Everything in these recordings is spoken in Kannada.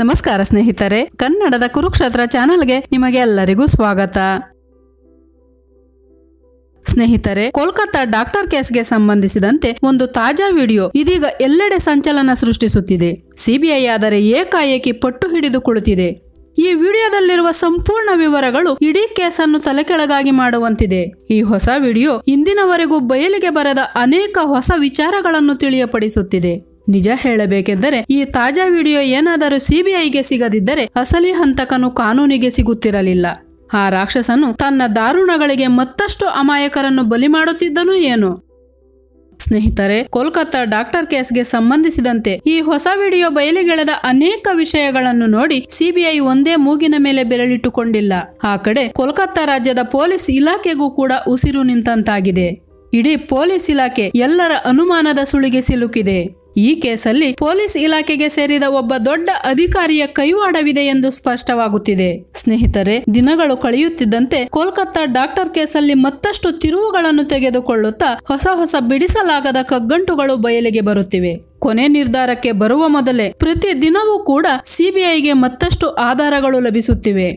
ನಮಸ್ಕಾರ ಸ್ನೇಹಿತರೆ ಕನ್ನಡದ ಕುರುಕ್ಷೇತ್ರ ಚಾನೆಲ್ಗೆ ನಿಮಗೆ ಎಲ್ಲರಿಗೂ ಸ್ವಾಗತ ಸ್ನೇಹಿತರೆ ಕೋಲ್ಕತ್ತಾ ಡಾಕ್ಟರ್ ಕೇಸ್ಗೆ ಸಂಬಂಧಿಸಿದಂತೆ ಒಂದು ತಾಜಾ ವಿಡಿಯೋ ಇದೀಗ ಎಲ್ಲೆಡೆ ಸಂಚಲನ ಸೃಷ್ಟಿಸುತ್ತಿದೆ ಸಿಬಿಐ ಆದರೆ ಏಕಾಏಕಿ ಪಟ್ಟು ಹಿಡಿದು ಕುಳಿತಿದೆ ಈ ವಿಡಿಯೋದಲ್ಲಿರುವ ಸಂಪೂರ್ಣ ವಿವರಗಳು ಇಡೀ ಕೇಸ್ ಅನ್ನು ತಲೆಕೆಳಗಾಗಿ ಮಾಡುವಂತಿದೆ ಈ ಹೊಸ ವಿಡಿಯೋ ಇಂದಿನವರೆಗೂ ಬಯಲಿಗೆ ಬರದ ಅನೇಕ ಹೊಸ ವಿಚಾರಗಳನ್ನು ತಿಳಿಯಪಡಿಸುತ್ತಿದೆ ನಿಜ ಹೇಳಬೇಕೆಂದರೆ ಈ ತಾಜಾ ವಿಡಿಯೋ ಏನಾದರೂ ಸಿಬಿಐಗೆ ಸಿಗದಿದ್ದರೆ ಅಸಲಿ ಹಂತಕನು ಕಾನೂನಿಗೆ ಸಿಗುತ್ತಿರಲಿಲ್ಲ ಆ ರಾಕ್ಷಸನು ತನ್ನ ದಾರುಣಗಳಿಗೆ ಮತ್ತಷ್ಟು ಅಮಾಯಕರನ್ನು ಬಲಿ ಮಾಡುತ್ತಿದ್ದನು ಏನು ಸ್ನೇಹಿತರೆ ಕೋಲ್ಕತ್ತಾ ಡಾಕ್ಟರ್ ಕೇಸ್ಗೆ ಸಂಬಂಧಿಸಿದಂತೆ ಈ ಹೊಸ ವಿಡಿಯೋ ಬಯಲಿಗೆಳೆದ ಅನೇಕ ವಿಷಯಗಳನ್ನು ನೋಡಿ ಸಿಬಿಐ ಒಂದೇ ಮೂಗಿನ ಮೇಲೆ ಬೆರಳಿಟ್ಟುಕೊಂಡಿಲ್ಲ ಆ ಕಡೆ ಕೋಲ್ಕತ್ತಾ ರಾಜ್ಯದ ಪೊಲೀಸ್ ಇಲಾಖೆಗೂ ಕೂಡ ಉಸಿರು ನಿಂತಂತಾಗಿದೆ ಇಡೀ ಪೊಲೀಸ್ ಇಲಾಖೆ ಎಲ್ಲರ ಅನುಮಾನದ ಸುಳಿಗೆ ಸಿಲುಕಿದೆ ಈ ಕೇಸಲ್ಲಿ ಪೊಲೀಸ್ ಇಲಾಖೆಗೆ ಸೇರಿದ ಒಬ್ಬ ದೊಡ್ಡ ಅಧಿಕಾರಿಯ ಕೈವಾಡವಿದೆ ಎಂದು ಸ್ಪಷ್ಟವಾಗುತ್ತಿದೆ ಸ್ನೇಹಿತರೆ ದಿನಗಳು ಕಳೆಯುತ್ತಿದ್ದಂತೆ ಕೋಲ್ಕತ್ತಾ ಡಾಕ್ಟರ್ ಕೇಸಲ್ಲಿ ಮತ್ತಷ್ಟು ತಿರುವುಗಳನ್ನು ತೆಗೆದುಕೊಳ್ಳುತ್ತಾ ಹೊಸ ಹೊಸ ಬಿಡಿಸಲಾಗದ ಕಗ್ಗಂಟುಗಳು ಬಯಲಿಗೆ ಬರುತ್ತಿವೆ ಕೊನೆ ನಿರ್ಧಾರಕ್ಕೆ ಬರುವ ಮೊದಲೇ ಪ್ರತಿ ದಿನವೂ ಕೂಡ ಸಿಬಿಐಗೆ ಮತ್ತಷ್ಟು ಆಧಾರಗಳು ಲಭಿಸುತ್ತಿವೆ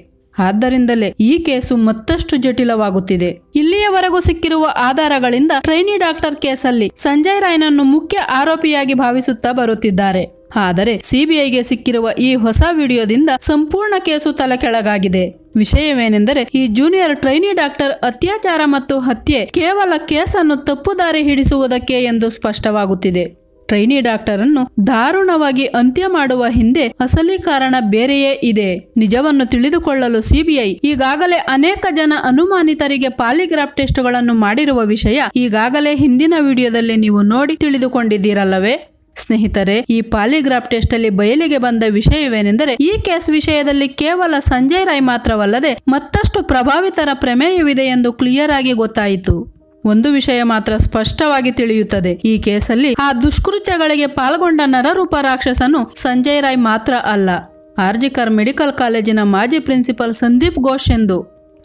ಆದ್ದರಿಂದಲೇ ಈ ಕೇಸು ಮತ್ತಷ್ಟು ಜಟಿಲವಾಗುತ್ತಿದೆ ಇಲ್ಲಿಯವರೆಗೂ ಸಿಕ್ಕಿರುವ ಆಧಾರಗಳಿಂದ ಟ್ರೈನಿ ಡಾಕ್ಟರ್ ಕೇಸಲ್ಲಿ ಸಂಜಯ್ ರಾಯ್ನನ್ನು ಮುಖ್ಯ ಆರೋಪಿಯಾಗಿ ಭಾವಿಸುತ್ತಾ ಬರುತ್ತಿದ್ದಾರೆ ಆದರೆ ಸಿಬಿಐಗೆ ಸಿಕ್ಕಿರುವ ಈ ಹೊಸ ವಿಡಿಯೋದಿಂದ ಸಂಪೂರ್ಣ ಕೇಸು ತಲೆಕೆಳಗಾಗಿದೆ ವಿಷಯವೇನೆಂದರೆ ಈ ಜೂನಿಯರ್ ಟ್ರೈನಿ ಡಾಕ್ಟರ್ ಅತ್ಯಾಚಾರ ಮತ್ತು ಹತ್ಯೆ ಕೇವಲ ಕೇಸನ್ನು ತಪ್ಪುದಾರಿ ಹಿಡಿಸುವುದಕ್ಕೆ ಎಂದು ಸ್ಪಷ್ಟವಾಗುತ್ತಿದೆ ಟ್ರೈನಿ ಡಾಕ್ಟರ್ ಅನ್ನು ದಾರುಣವಾಗಿ ಅಂತ್ಯ ಮಾಡುವ ಹಿಂದೆ ಅಸಲಿ ಕಾರಣ ಬೇರೆಯೇ ಇದೆ ನಿಜವನ್ನು ತಿಳಿದುಕೊಳ್ಳಲು ಸಿಬಿಐ ಈಗಾಗಲೇ ಅನೇಕ ಜನ ಅನುಮಾನಿತರಿಗೆ ಪಾಲಿಗ್ರಾಫ್ ಟೆಸ್ಟ್ಗಳನ್ನು ಮಾಡಿರುವ ವಿಷಯ ಈಗಾಗಲೇ ಹಿಂದಿನ ವಿಡಿಯೋದಲ್ಲಿ ನೀವು ನೋಡಿ ತಿಳಿದುಕೊಂಡಿದ್ದೀರಲ್ಲವೇ ಸ್ನೇಹಿತರೆ ಈ ಪಾಲಿಗ್ರಾಫ್ ಟೆಸ್ಟ್ ಅಲ್ಲಿ ಬಯಲಿಗೆ ಬಂದ ವಿಷಯವೇನೆಂದರೆ ಈ ಕೇಸ್ ವಿಷಯದಲ್ಲಿ ಕೇವಲ ಸಂಜಯ್ ರಾಯ್ ಮಾತ್ರವಲ್ಲದೆ ಮತ್ತಷ್ಟು ಪ್ರಭಾವಿತರ ಪ್ರಮೇಯವಿದೆ ಎಂದು ಕ್ಲಿಯರ್ ಆಗಿ ಗೊತ್ತಾಯಿತು ಒಂದು ವಿಷಯ ಮಾತ್ರ ಸ್ಪಷ್ಟವಾಗಿ ತಿಳಿಯುತ್ತದೆ ಈ ಕೇಸಲ್ಲಿ ಆ ದುಷ್ಕೃತ್ಯಗಳಿಗೆ ಪಾಲ್ಗೊಂಡ ನರರೂಪ ರಾಕ್ಷಸನು ಸಂಜಯ್ ರಾಯ್ ಮಾತ್ರ ಅಲ್ಲ ಆರ್ಜಿಕರ್ ಮೆಡಿಕಲ್ ಕಾಲೇಜಿನ ಮಾಜಿ ಪ್ರಿನ್ಸಿಪಲ್ ಸಂದೀಪ್ ಘೋಷ್ ಎಂದು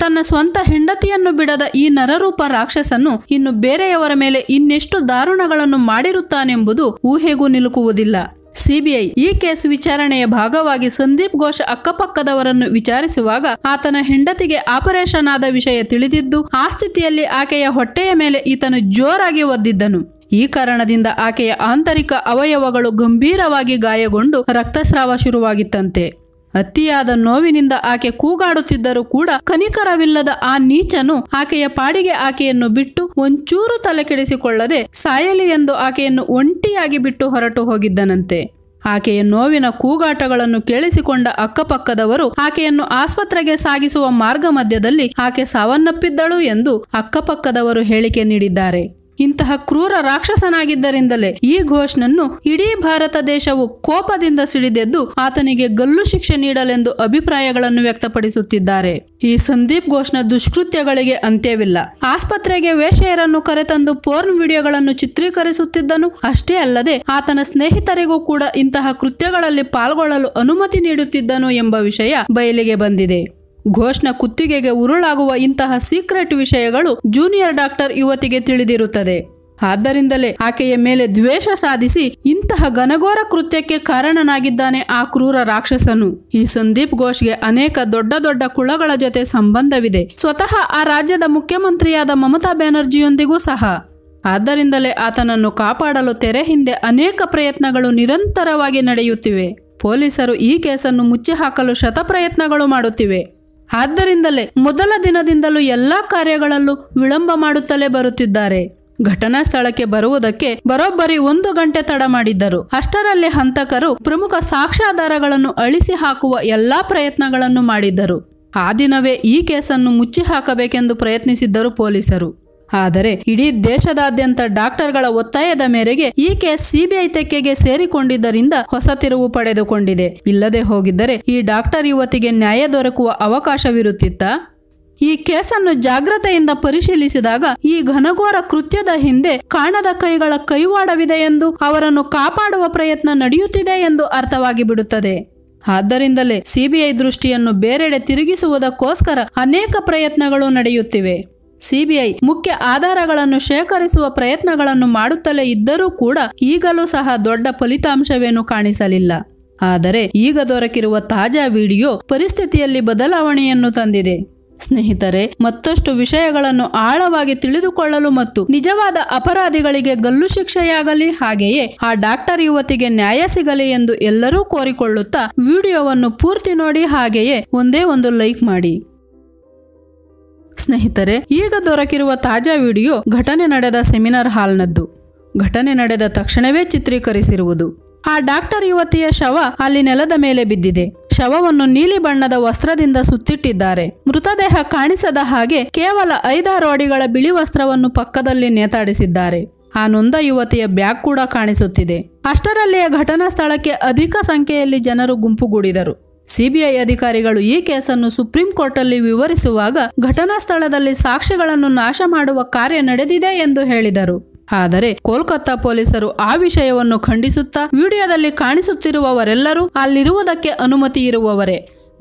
ತನ್ನ ಸ್ವಂತ ಹೆಂಡತಿಯನ್ನು ಬಿಡದ ಈ ನರರೂಪ ರಾಕ್ಷಸನು ಇನ್ನು ಬೇರೆಯವರ ಮೇಲೆ ಇನ್ನೆಷ್ಟು ದಾರುಣಗಳನ್ನು ಮಾಡಿರುತ್ತಾನೆಂಬುದು ಊಹೆಗೂ ನಿಲುಕುವುದಿಲ್ಲ ಸಿಬಿಐ ಈ ಕೇಸ್ ವಿಚಾರಣೆಯ ಭಾಗವಾಗಿ ಸಂದೀಪ್ ಘೋಷ್ ಅಕ್ಕಪಕ್ಕದವರನ್ನು ವಿಚಾರಿಸುವಾಗ ಆತನ ಹೆಂಡತಿಗೆ ಆಪರೇಷನ್ ಆದ ವಿಷಯ ತಿಳಿದಿದ್ದು ಆ ಸ್ಥಿತಿಯಲ್ಲಿ ಆಕೆಯ ಹೊಟ್ಟೆಯ ಮೇಲೆ ಈತನು ಜೋರಾಗಿ ಒದ್ದಿದ್ದನು ಈ ಕಾರಣದಿಂದ ಆಕೆಯ ಆಂತರಿಕ ಅವಯವಗಳು ಗಂಭೀರವಾಗಿ ಗಾಯಗೊಂಡು ರಕ್ತಸ್ರಾವ ಶುರುವಾಗಿತ್ತಂತೆ ಅತಿಯಾದ ನೋವಿನಿಂದ ಆಕೆ ಕೂಗಾಡುತ್ತಿದ್ದರೂ ಕೂಡ ಕನಿಕರವಿಲ್ಲದ ಆ ನೀಚನು ಆಕೆಯ ಪಾಡಿಗೆ ಆಕೆಯನ್ನು ಬಿಟ್ಟು ಒಂಚೂರು ತಲೆಕೆಡಿಸಿಕೊಳ್ಳದೆ ಸಾಯಲಿ ಎಂದು ಆಕೆಯನ್ನು ಒಂಟಿಯಾಗಿ ಬಿಟ್ಟು ಹೊರಟು ಹೋಗಿದ್ದನಂತೆ ಆಕೆಯ ನೋವಿನ ಕೂಗಾಟಗಳನ್ನು ಕೇಳಿಸಿಕೊಂಡ ಅಕ್ಕಪಕ್ಕದವರು ಆಕೆಯನ್ನು ಆಸ್ಪತ್ರೆಗೆ ಸಾಗಿಸುವ ಮಾರ್ಗ ಮಧ್ಯದಲ್ಲಿ ಆಕೆ ಸಾವನ್ನಪ್ಪಿದ್ದಳು ಎಂದು ಅಕ್ಕಪಕ್ಕದವರು ಹೇಳಿಕೆ ನೀಡಿದ್ದಾರೆ ಇಂತಹ ಕ್ರೂರ ರಾಕ್ಷಸನಾಗಿದ್ದರಿಂದಲೇ ಈ ಘೋಷ್ನನ್ನು ಇಡೀ ಭಾರತ ದೇಶವು ಕೋಪದಿಂದ ಸಿಡಿದೆದ್ದು ಆತನಿಗೆ ಗಲ್ಲು ಶಿಕ್ಷೆ ನೀಡಲೆಂದು ಅಭಿಪ್ರಾಯಗಳನ್ನು ವ್ಯಕ್ತಪಡಿಸುತ್ತಿದ್ದಾರೆ ಈ ಸಂದೀಪ್ ಘೋಷ್ನ ದುಷ್ಕೃತ್ಯಗಳಿಗೆ ಅಂತ್ಯವಿಲ್ಲ ಆಸ್ಪತ್ರೆಗೆ ವೇಷೆಯರನ್ನು ಕರೆತಂದು ಪೋರ್ನ್ ವಿಡಿಯೋಗಳನ್ನು ಚಿತ್ರೀಕರಿಸುತ್ತಿದ್ದನು ಅಷ್ಟೇ ಅಲ್ಲದೆ ಆತನ ಸ್ನೇಹಿತರಿಗೂ ಕೂಡ ಇಂತಹ ಕೃತ್ಯಗಳಲ್ಲಿ ಪಾಲ್ಗೊಳ್ಳಲು ಅನುಮತಿ ನೀಡುತ್ತಿದ್ದನು ಎಂಬ ವಿಷಯ ಬಯಲಿಗೆ ಬಂದಿದೆ ಘೋಷ್ನ ಕುತ್ತಿಗೆಗೆ ಉರುಳಾಗುವ ಇಂತಹ ಸೀಕ್ರೆಟ್ ವಿಷಯಗಳು ಜೂನಿಯರ್ ಡಾಕ್ಟರ್ ಯುವತಿಗೆ ತಿಳಿದಿರುತ್ತದೆ ಆದ್ದರಿಂದಲೇ ಆಕೆಯ ಮೇಲೆ ದ್ವೇಷ ಸಾಧಿಸಿ ಇಂತಹ ಘನಘೋರ ಕೃತ್ಯಕ್ಕೆ ಕಾರಣನಾಗಿದ್ದಾನೆ ಆ ಕ್ರೂರ ರಾಕ್ಷಸನು ಈ ಸಂದೀಪ್ ಘೋಷ್ಗೆ ಅನೇಕ ದೊಡ್ಡ ದೊಡ್ಡ ಕುಳಗಳ ಜೊತೆ ಸಂಬಂಧವಿದೆ ಸ್ವತಃ ಆ ರಾಜ್ಯದ ಮುಖ್ಯಮಂತ್ರಿಯಾದ ಮಮತಾ ಬ್ಯಾನರ್ಜಿಯೊಂದಿಗೂ ಸಹ ಆದ್ದರಿಂದಲೇ ಆತನನ್ನು ಕಾಪಾಡಲು ತೆರೆ ಹಿಂದೆ ಅನೇಕ ಪ್ರಯತ್ನಗಳು ನಿರಂತರವಾಗಿ ನಡೆಯುತ್ತಿವೆ ಪೊಲೀಸರು ಈ ಕೇಸನ್ನು ಮುಚ್ಚಿಹಾಕಲು ಶತಪ್ರಯತ್ನಗಳು ಮಾಡುತ್ತಿವೆ ಆದ್ದರಿಂದಲೇ ಮೊದಲ ದಿನದಿಂದಲೂ ಎಲ್ಲಾ ಕಾರ್ಯಗಳಲ್ಲೂ ವಿಳಂಬ ಮಾಡುತ್ತಲೇ ಬರುತ್ತಿದ್ದಾರೆ ಘಟನಾ ಸ್ಥಳಕ್ಕೆ ಬರುವುದಕ್ಕೆ ಬರೋಬ್ಬರಿ ಒಂದು ಗಂಟೆ ತಡ ಮಾಡಿದ್ದರು ಅಷ್ಟರಲ್ಲಿ ಹಂತಕರು ಪ್ರಮುಖ ಸಾಕ್ಷ್ಯಾಧಾರಗಳನ್ನು ಅಳಿಸಿ ಹಾಕುವ ಎಲ್ಲಾ ಪ್ರಯತ್ನಗಳನ್ನು ಮಾಡಿದ್ದರು ಆ ದಿನವೇ ಈ ಕೇಸನ್ನು ಮುಚ್ಚಿ ಹಾಕಬೇಕೆಂದು ಪ್ರಯತ್ನಿಸಿದ್ದರು ಪೊಲೀಸರು ಆದರೆ ಇಡೀ ದೇಶದಾದ್ಯಂತ ಡಾಕ್ಟರ್ಗಳ ಒತ್ತಾಯದ ಮೇರೆಗೆ ಈ ಕೇಸ್ ಸಿಬಿಐ ತೆಕ್ಕೆಗೆ ಸೇರಿಕೊಂಡಿದ್ದರಿಂದ ಹೊಸ ತಿರುವು ಪಡೆದುಕೊಂಡಿದೆ ಇಲ್ಲದೆ ಹೋಗಿದ್ದರೆ ಈ ಡಾಕ್ಟರ್ ಯುವತಿಗೆ ನ್ಯಾಯ ದೊರಕುವ ಅವಕಾಶವಿರುತ್ತಿತ್ತ ಈ ಕೇಸನ್ನು ಜಾಗ್ರತೆಯಿಂದ ಪರಿಶೀಲಿಸಿದಾಗ ಈ ಘನಘೋರ ಕೃತ್ಯದ ಹಿಂದೆ ಕಾಣದ ಕೈಗಳ ಕೈವಾಡವಿದೆ ಎಂದು ಅವರನ್ನು ಕಾಪಾಡುವ ಪ್ರಯತ್ನ ನಡೆಯುತ್ತಿದೆ ಎಂದು ಅರ್ಥವಾಗಿ ಬಿಡುತ್ತದೆ ಆದ್ದರಿಂದಲೇ ಸಿಬಿಐ ದೃಷ್ಟಿಯನ್ನು ಬೇರೆಡೆ ತಿರುಗಿಸುವುದಕ್ಕೋಸ್ಕರ ಅನೇಕ ಪ್ರಯತ್ನಗಳು ನಡೆಯುತ್ತಿವೆ ಸಿಬಿಐ ಮುಖ್ಯ ಆಧಾರಗಳನ್ನು ಶೇಖರಿಸುವ ಪ್ರಯತ್ನಗಳನ್ನು ಮಾಡುತ್ತಲೇ ಇದ್ದರೂ ಕೂಡ ಈಗಲೂ ಸಹ ದೊಡ್ಡ ಫಲಿತಾಂಶವೇನು ಕಾಣಿಸಲಿಲ್ಲ ಆದರೆ ಈಗ ದೊರಕಿರುವ ತಾಜಾ ವಿಡಿಯೋ ಪರಿಸ್ಥಿತಿಯಲ್ಲಿ ಬದಲಾವಣೆಯನ್ನು ತಂದಿದೆ ಸ್ನೇಹಿತರೆ ಮತ್ತಷ್ಟು ವಿಷಯಗಳನ್ನು ಆಳವಾಗಿ ತಿಳಿದುಕೊಳ್ಳಲು ಮತ್ತು ನಿಜವಾದ ಅಪರಾಧಿಗಳಿಗೆ ಗಲ್ಲು ಶಿಕ್ಷೆಯಾಗಲಿ ಹಾಗೆಯೇ ಆ ಡಾಕ್ಟರ್ ಯುವತಿಗೆ ನ್ಯಾಯ ಸಿಗಲಿ ಎಂದು ಎಲ್ಲರೂ ಕೋರಿಕೊಳ್ಳುತ್ತಾ ವಿಡಿಯೋವನ್ನು ಪೂರ್ತಿ ನೋಡಿ ಹಾಗೆಯೇ ಒಂದೇ ಒಂದು ಲೈಕ್ ಮಾಡಿ ಸ್ನೇಹಿತರೆ ಈಗ ದೊರಕಿರುವ ತಾಜಾ ವಿಡಿಯೋ ಘಟನೆ ನಡೆದ ಸೆಮಿನಾರ್ ಹಾಲ್ನದ್ದು ಘಟನೆ ನಡೆದ ತಕ್ಷಣವೇ ಚಿತ್ರೀಕರಿಸಿರುವುದು ಆ ಡಾಕ್ಟರ್ ಯುವತಿಯ ಶವ ಅಲ್ಲಿ ನೆಲದ ಮೇಲೆ ಬಿದ್ದಿದೆ ಶವವನ್ನು ನೀಲಿ ಬಣ್ಣದ ವಸ್ತ್ರದಿಂದ ಸುತ್ತಿಟ್ಟಿದ್ದಾರೆ ಮೃತದೇಹ ಕಾಣಿಸದ ಹಾಗೆ ಕೇವಲ ಐದಾರು ಅಡಿಗಳ ಬಿಳಿ ವಸ್ತ್ರವನ್ನು ಪಕ್ಕದಲ್ಲಿ ನೇತಾಡಿಸಿದ್ದಾರೆ ಆ ನೊಂದ ಯುವತಿಯ ಬ್ಯಾಗ್ ಕೂಡ ಕಾಣಿಸುತ್ತಿದೆ ಅಷ್ಟರಲ್ಲಿಯ ಘಟನಾ ಸ್ಥಳಕ್ಕೆ ಅಧಿಕ ಸಂಖ್ಯೆಯಲ್ಲಿ ಜನರು ಗುಂಪುಗೂಡಿದರು ಸಿಬಿಐ ಅಧಿಕಾರಿಗಳು ಈ ಕೇಸನ್ನು ಸುಪ್ರೀಂ ಕೋರ್ಟಲ್ಲಿ ವಿವರಿಸುವಾಗ ಘಟನಾ ಸ್ಥಳದಲ್ಲಿ ಸಾಕ್ಷಿಗಳನ್ನು ನಾಶ ಮಾಡುವ ಕಾರ್ಯ ನಡೆದಿದೆ ಎಂದು ಹೇಳಿದರು ಆದರೆ ಕೋಲ್ಕತ್ತಾ ಪೊಲೀಸರು ಆ ವಿಷಯವನ್ನು ಖಂಡಿಸುತ್ತಾ ವಿಡಿಯೋದಲ್ಲಿ ಕಾಣಿಸುತ್ತಿರುವವರೆಲ್ಲರೂ ಅಲ್ಲಿರುವುದಕ್ಕೆ ಅನುಮತಿ ಇರುವವರೇ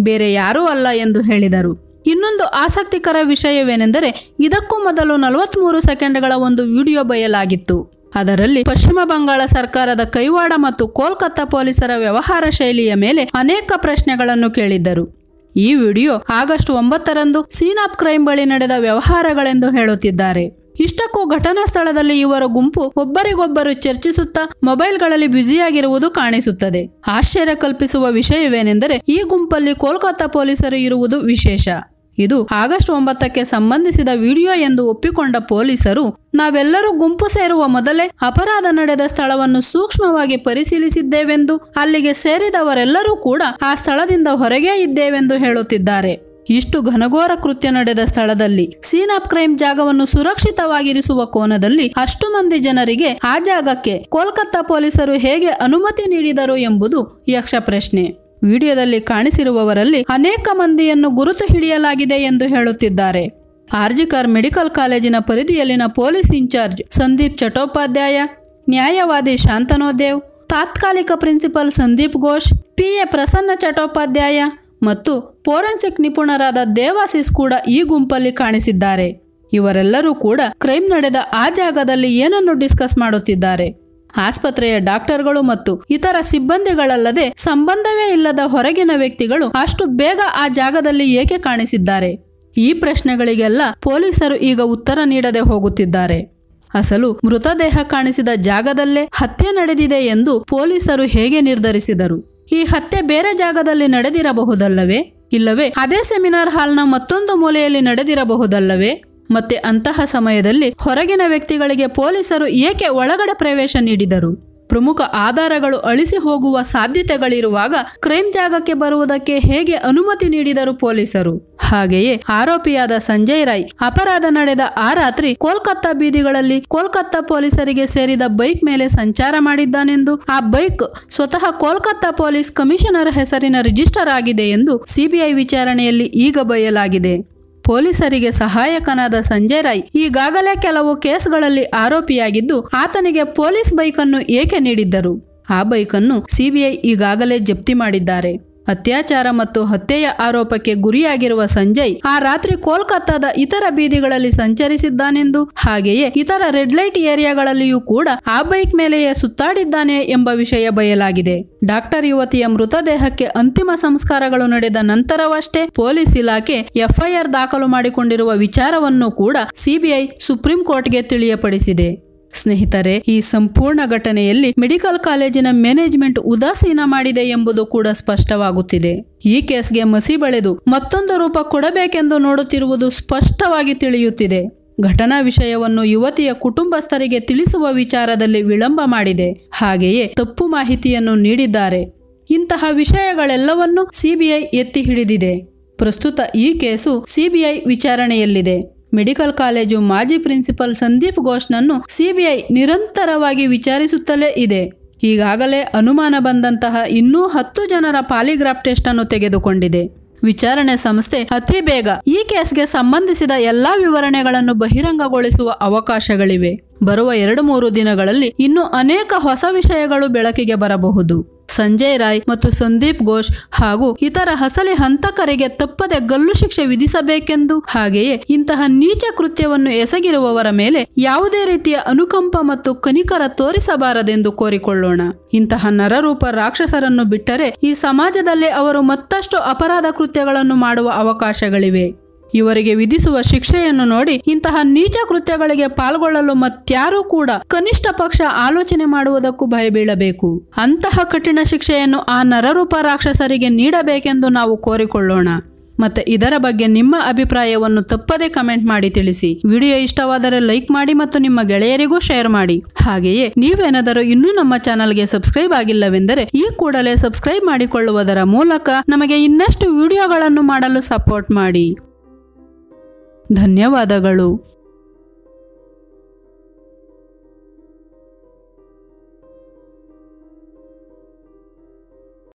ಬೇರೆ ಯಾರೂ ಅಲ್ಲ ಎಂದು ಹೇಳಿದರು ಇನ್ನೊಂದು ಆಸಕ್ತಿಕರ ವಿಷಯವೇನೆಂದರೆ ಇದಕ್ಕೂ ಮೊದಲು ನಲವತ್ಮೂರು ಸೆಕೆಂಡ್ಗಳ ಒಂದು ವಿಡಿಯೋ ಬಯಲಾಗಿತ್ತು ಅದರಲ್ಲಿ ಪಶ್ಚಿಮ ಬಂಗಾಳ ಸರ್ಕಾರದ ಕೈವಾಡ ಮತ್ತು ಕೋಲ್ಕತ್ತಾ ಪೊಲೀಸರ ವ್ಯವಹಾರ ಶೈಲಿಯ ಮೇಲೆ ಅನೇಕ ಪ್ರಶ್ನೆಗಳನ್ನು ಕೇಳಿದ್ದರು ಈ ವಿಡಿಯೋ ಆಗಸ್ಟ್ ಒಂಬತ್ತರಂದು ಸೀನ್ ಆಫ್ ಕ್ರೈಮ್ ಬಳಿ ನಡೆದ ವ್ಯವಹಾರಗಳೆಂದು ಹೇಳುತ್ತಿದ್ದಾರೆ ಇಷ್ಟಕ್ಕೂ ಘಟನಾ ಸ್ಥಳದಲ್ಲಿ ಇವರ ಗುಂಪು ಒಬ್ಬರಿಗೊಬ್ಬರು ಚರ್ಚಿಸುತ್ತಾ ಮೊಬೈಲ್ಗಳಲ್ಲಿ ಬ್ಯುಸಿಯಾಗಿರುವುದು ಕಾಣಿಸುತ್ತದೆ ಆಶ್ಚರ್ಯ ಕಲ್ಪಿಸುವ ವಿಷಯವೇನೆಂದರೆ ಈ ಗುಂಪಲ್ಲಿ ಕೋಲ್ಕತ್ತಾ ಪೊಲೀಸರು ಇರುವುದು ವಿಶೇಷ ಇದು ಆಗಸ್ಟ್ ಒಂಬತ್ತಕ್ಕೆ ಸಂಬಂಧಿಸಿದ ವಿಡಿಯೋ ಎಂದು ಒಪ್ಪಿಕೊಂಡ ಪೊಲೀಸರು ನಾವೆಲ್ಲರೂ ಗುಂಪು ಸೇರುವ ಮೊದಲೇ ಅಪರಾಧ ನಡೆದ ಸ್ಥಳವನ್ನು ಸೂಕ್ಷ್ಮವಾಗಿ ಪರಿಶೀಲಿಸಿದ್ದೇವೆಂದು ಅಲ್ಲಿಗೆ ಸೇರಿದವರೆಲ್ಲರೂ ಕೂಡ ಆ ಸ್ಥಳದಿಂದ ಹೊರಗೇ ಇದ್ದೇವೆಂದು ಹೇಳುತ್ತಿದ್ದಾರೆ ಇಷ್ಟು ಘನಘೋರ ಕೃತ್ಯ ನಡೆದ ಸ್ಥಳದಲ್ಲಿ ಸೀನ್ ಆಫ್ ಕ್ರೈಮ್ ಜಾಗವನ್ನು ಸುರಕ್ಷಿತವಾಗಿರಿಸುವ ಕೋನದಲ್ಲಿ ಅಷ್ಟು ಮಂದಿ ಜನರಿಗೆ ಆ ಜಾಗಕ್ಕೆ ಕೋಲ್ಕತ್ತಾ ಪೊಲೀಸರು ಹೇಗೆ ಅನುಮತಿ ನೀಡಿದರು ಎಂಬುದು ಯಕ್ಷ ಪ್ರಶ್ನೆ ವಿಡಿಯೋದಲ್ಲಿ ಕಾಣಿಸಿರುವವರಲ್ಲಿ ಅನೇಕ ಮಂದಿಯನ್ನು ಗುರುತು ಹಿಡಿಯಲಾಗಿದೆ ಎಂದು ಹೇಳುತ್ತಿದ್ದಾರೆ ಆರ್ಜಿಕರ್ ಮೆಡಿಕಲ್ ಕಾಲೇಜಿನ ಪರಿಧಿಯಲ್ಲಿನ ಪೊಲೀಸ್ ಇನ್ಚಾರ್ಜ್ ಸಂದೀಪ್ ಚಟೋಪಾಧ್ಯಾಯ ನ್ಯಾಯವಾದಿ ಶಾಂತನೋದೇವ್ ತಾತ್ಕಾಲಿಕ ಪ್ರಿನ್ಸಿಪಲ್ ಸಂದೀಪ್ ಘೋಷ್ ಪಿಎ ಪ್ರಸನ್ನ ಚಟೋಪಾಧ್ಯಾಯ ಮತ್ತು ಫೋರೆನ್ಸಿಕ್ ನಿಪುಣರಾದ ದೇವಾಸಿಸ್ ಕೂಡ ಈ ಗುಂಪಲ್ಲಿ ಕಾಣಿಸಿದ್ದಾರೆ ಇವರೆಲ್ಲರೂ ಕೂಡ ಕ್ರೈಮ್ ನಡೆದ ಆ ಜಾಗದಲ್ಲಿ ಏನನ್ನು ಡಿಸ್ಕಸ್ ಮಾಡುತ್ತಿದ್ದಾರೆ ಆಸ್ಪತ್ರೆಯ ಡಾಕ್ಟರ್ಗಳು ಮತ್ತು ಇತರ ಸಿಬ್ಬಂದಿಗಳಲ್ಲದೆ ಸಂಬಂಧವೇ ಇಲ್ಲದ ಹೊರಗಿನ ವ್ಯಕ್ತಿಗಳು ಅಷ್ಟು ಬೇಗ ಆ ಜಾಗದಲ್ಲಿ ಏಕೆ ಕಾಣಿಸಿದ್ದಾರೆ ಈ ಪ್ರಶ್ನೆಗಳಿಗೆಲ್ಲ ಪೊಲೀಸರು ಈಗ ಉತ್ತರ ನೀಡದೆ ಹೋಗುತ್ತಿದ್ದಾರೆ ಅಸಲು ಮೃತದೇಹ ಕಾಣಿಸಿದ ಜಾಗದಲ್ಲೇ ಹತ್ಯೆ ನಡೆದಿದೆ ಎಂದು ಪೊಲೀಸರು ಹೇಗೆ ನಿರ್ಧರಿಸಿದರು ಈ ಹತ್ಯೆ ಬೇರೆ ಜಾಗದಲ್ಲಿ ನಡೆದಿರಬಹುದಲ್ಲವೇ ಇಲ್ಲವೇ ಅದೇ ಸೆಮಿನಾರ್ ಹಾಲ್ನ ಮತ್ತೊಂದು ಮೂಲೆಯಲ್ಲಿ ನಡೆದಿರಬಹುದಲ್ಲವೇ ಮತ್ತೆ ಅಂತಹ ಸಮಯದಲ್ಲಿ ಹೊರಗಿನ ವ್ಯಕ್ತಿಗಳಿಗೆ ಪೊಲೀಸರು ಏಕೆ ಒಳಗಡೆ ಪ್ರವೇಶ ನೀಡಿದರು ಪ್ರಮುಖ ಆಧಾರಗಳು ಅಳಿಸಿ ಹೋಗುವ ಸಾಧ್ಯತೆಗಳಿರುವಾಗ ಕ್ರೈಮ್ ಜಾಗಕ್ಕೆ ಬರುವುದಕ್ಕೆ ಹೇಗೆ ಅನುಮತಿ ನೀಡಿದರು ಪೊಲೀಸರು ಹಾಗೆಯೇ ಆರೋಪಿಯಾದ ಸಂಜಯ್ ರಾಯ್ ಅಪರಾಧ ನಡೆದ ಆ ರಾತ್ರಿ ಕೋಲ್ಕತ್ತಾ ಬೀದಿಗಳಲ್ಲಿ ಕೋಲ್ಕತ್ತಾ ಪೊಲೀಸರಿಗೆ ಸೇರಿದ ಬೈಕ್ ಮೇಲೆ ಸಂಚಾರ ಮಾಡಿದ್ದಾನೆಂದು ಆ ಬೈಕ್ ಸ್ವತಃ ಕೋಲ್ಕತ್ತಾ ಪೊಲೀಸ್ ಕಮಿಷನರ್ ಹೆಸರಿನ ರಿಜಿಸ್ಟರ್ ಆಗಿದೆ ಎಂದು ಸಿಬಿಐ ವಿಚಾರಣೆಯಲ್ಲಿ ಈಗ ಬಯಲಾಗಿದೆ ಪೊಲೀಸರಿಗೆ ಸಹಾಯಕನಾದ ಸಂಜಯ್ ರಾಯ್ ಈಗಾಗಲೇ ಕೆಲವು ಕೇಸ್ಗಳಲ್ಲಿ ಆರೋಪಿಯಾಗಿದ್ದು ಆತನಿಗೆ ಪೊಲೀಸ್ ಬೈಕನ್ನು ಏಕೆ ನೀಡಿದ್ದರು ಆ ಬೈಕನ್ನು ಸಿಬಿಐ ಈಗಾಗಲೇ ಜಪ್ತಿ ಮಾಡಿದ್ದಾರೆ ಅತ್ಯಾಚಾರ ಮತ್ತು ಹತ್ಯೆಯ ಆರೋಪಕ್ಕೆ ಗುರಿಯಾಗಿರುವ ಸಂಜಯ್ ಆ ರಾತ್ರಿ ಕೋಲ್ಕತ್ತಾದ ಇತರ ಬೀದಿಗಳಲ್ಲಿ ಸಂಚರಿಸಿದ್ದಾನೆಂದು ಹಾಗೆಯೇ ಇತರ ರೆಡ್ ಲೈಟ್ ಏರಿಯಾಗಳಲ್ಲಿಯೂ ಕೂಡ ಆ ಬೈಕ್ ಮೇಲೆಯೇ ಸುತ್ತಾಡಿದ್ದಾನೆ ಎಂಬ ವಿಷಯ ಬಯಲಾಗಿದೆ ಡಾಕ್ಟರ್ ಯುವತಿಯ ಮೃತದೇಹಕ್ಕೆ ಅಂತಿಮ ಸಂಸ್ಕಾರಗಳು ನಡೆದ ನಂತರವಷ್ಟೇ ಪೊಲೀಸ್ ಇಲಾಖೆ ಎಫ್ಐಆರ್ ದಾಖಲು ಮಾಡಿಕೊಂಡಿರುವ ವಿಚಾರವನ್ನು ಕೂಡ ಸಿಬಿಐ ಸುಪ್ರೀಂ ಕೋರ್ಟ್ಗೆ ತಿಳಿಯಪಡಿಸಿದೆ ಸ್ನೇಹಿತರೆ ಈ ಸಂಪೂರ್ಣ ಘಟನೆಯಲ್ಲಿ ಮೆಡಿಕಲ್ ಕಾಲೇಜಿನ ಮ್ಯಾನೇಜ್ಮೆಂಟ್ ಉದಾಸೀನ ಮಾಡಿದೆ ಎಂಬುದು ಕೂಡ ಸ್ಪಷ್ಟವಾಗುತ್ತಿದೆ ಈ ಕೇಸ್ಗೆ ಮಸಿ ಬಳೆದು ಮತ್ತೊಂದು ರೂಪ ಕೊಡಬೇಕೆಂದು ನೋಡುತ್ತಿರುವುದು ಸ್ಪಷ್ಟವಾಗಿ ತಿಳಿಯುತ್ತಿದೆ ಘಟನಾ ವಿಷಯವನ್ನು ಯುವತಿಯ ಕುಟುಂಬಸ್ಥರಿಗೆ ತಿಳಿಸುವ ವಿಚಾರದಲ್ಲಿ ವಿಳಂಬ ಮಾಡಿದೆ ಹಾಗೆಯೇ ತಪ್ಪು ಮಾಹಿತಿಯನ್ನು ನೀಡಿದ್ದಾರೆ ಇಂತಹ ವಿಷಯಗಳೆಲ್ಲವನ್ನೂ ಸಿಬಿಐ ಎತ್ತಿ ಹಿಡಿದಿದೆ ಪ್ರಸ್ತುತ ಈ ಕೇಸು ಸಿಬಿಐ ವಿಚಾರಣೆಯಲ್ಲಿದೆ ಮೆಡಿಕಲ್ ಕಾಲೇಜು ಮಾಜಿ ಪ್ರಿನ್ಸಿಪಲ್ ಸಂದೀಪ್ ಘೋಷ್ನನ್ನು ಸಿಬಿಐ ನಿರಂತರವಾಗಿ ವಿಚಾರಿಸುತ್ತಲೇ ಇದೆ ಈಗಾಗಲೇ ಅನುಮಾನ ಬಂದಂತಹ ಇನ್ನೂ ಹತ್ತು ಜನರ ಪಾಲಿಗ್ರಾಫ್ ಟೆಸ್ಟ್ ಅನ್ನು ತೆಗೆದುಕೊಂಡಿದೆ ವಿಚಾರಣೆ ಸಂಸ್ಥೆ ಅತಿ ಬೇಗ ಈ ಕೇಸ್ಗೆ ಸಂಬಂಧಿಸಿದ ಎಲ್ಲಾ ವಿವರಣೆಗಳನ್ನು ಬಹಿರಂಗಗೊಳಿಸುವ ಅವಕಾಶಗಳಿವೆ ಬರುವ ಎರಡು ಮೂರು ದಿನಗಳಲ್ಲಿ ಇನ್ನೂ ಅನೇಕ ಹೊಸ ವಿಷಯಗಳು ಬೆಳಕಿಗೆ ಬರಬಹುದು ಸಂಜಯ್ ರಾಯ್ ಮತ್ತು ಸಂದೀಪ್ ಘೋಷ್ ಹಾಗೂ ಇತರ ಹಸಲಿ ಹಂತಕರಿಗೆ ತಪ್ಪದೆ ಗಲ್ಲು ಶಿಕ್ಷೆ ವಿಧಿಸಬೇಕೆಂದು ಹಾಗೆಯೇ ಇಂತಹ ನೀಚ ಕೃತ್ಯವನ್ನು ಎಸಗಿರುವವರ ಮೇಲೆ ಯಾವುದೇ ರೀತಿಯ ಅನುಕಂಪ ಮತ್ತು ಕನಿಕರ ತೋರಿಸಬಾರದೆಂದು ಕೋರಿಕೊಳ್ಳೋಣ ಇಂತಹ ನರರೂಪ ರಾಕ್ಷಸರನ್ನು ಬಿಟ್ಟರೆ ಈ ಸಮಾಜದಲ್ಲಿ ಅವರು ಮತ್ತಷ್ಟು ಅಪರಾಧ ಕೃತ್ಯಗಳನ್ನು ಮಾಡುವ ಅವಕಾಶಗಳಿವೆ ಇವರಿಗೆ ವಿಧಿಸುವ ಶಿಕ್ಷೆಯನ್ನು ನೋಡಿ ಇಂತಹ ನೀಚ ಕೃತ್ಯಗಳಿಗೆ ಪಾಲ್ಗೊಳ್ಳಲು ಮತ್ಯಾರೂ ಕೂಡ ಕನಿಷ್ಠ ಪಕ್ಷ ಆಲೋಚನೆ ಮಾಡುವುದಕ್ಕೂ ಭಯಬೀಳಬೇಕು ಅಂತಹ ಕಠಿಣ ಶಿಕ್ಷೆಯನ್ನು ಆ ನರರೂಪ ರಾಕ್ಷಸರಿಗೆ ನೀಡಬೇಕೆಂದು ನಾವು ಕೋರಿಕೊಳ್ಳೋಣ ಮತ್ತೆ ಇದರ ಬಗ್ಗೆ ನಿಮ್ಮ ಅಭಿಪ್ರಾಯವನ್ನು ತಪ್ಪದೇ ಕಮೆಂಟ್ ಮಾಡಿ ತಿಳಿಸಿ ವಿಡಿಯೋ ಇಷ್ಟವಾದರೆ ಲೈಕ್ ಮಾಡಿ ಮತ್ತು ನಿಮ್ಮ ಗೆಳೆಯರಿಗೂ ಶೇರ್ ಮಾಡಿ ಹಾಗೆಯೇ ನೀವೇನಾದರೂ ಇನ್ನೂ ನಮ್ಮ ಚಾನಲ್ಗೆ ಸಬ್ಸ್ಕ್ರೈಬ್ ಆಗಿಲ್ಲವೆಂದರೆ ಈ ಕೂಡಲೇ ಸಬ್ಸ್ಕ್ರೈಬ್ ಮಾಡಿಕೊಳ್ಳುವುದರ ಮೂಲಕ ನಮಗೆ ಇನ್ನಷ್ಟು ವಿಡಿಯೋಗಳನ್ನು ಮಾಡಲು ಸಪೋರ್ಟ್ ಮಾಡಿ ಧನ್ಯವಾದಗಳು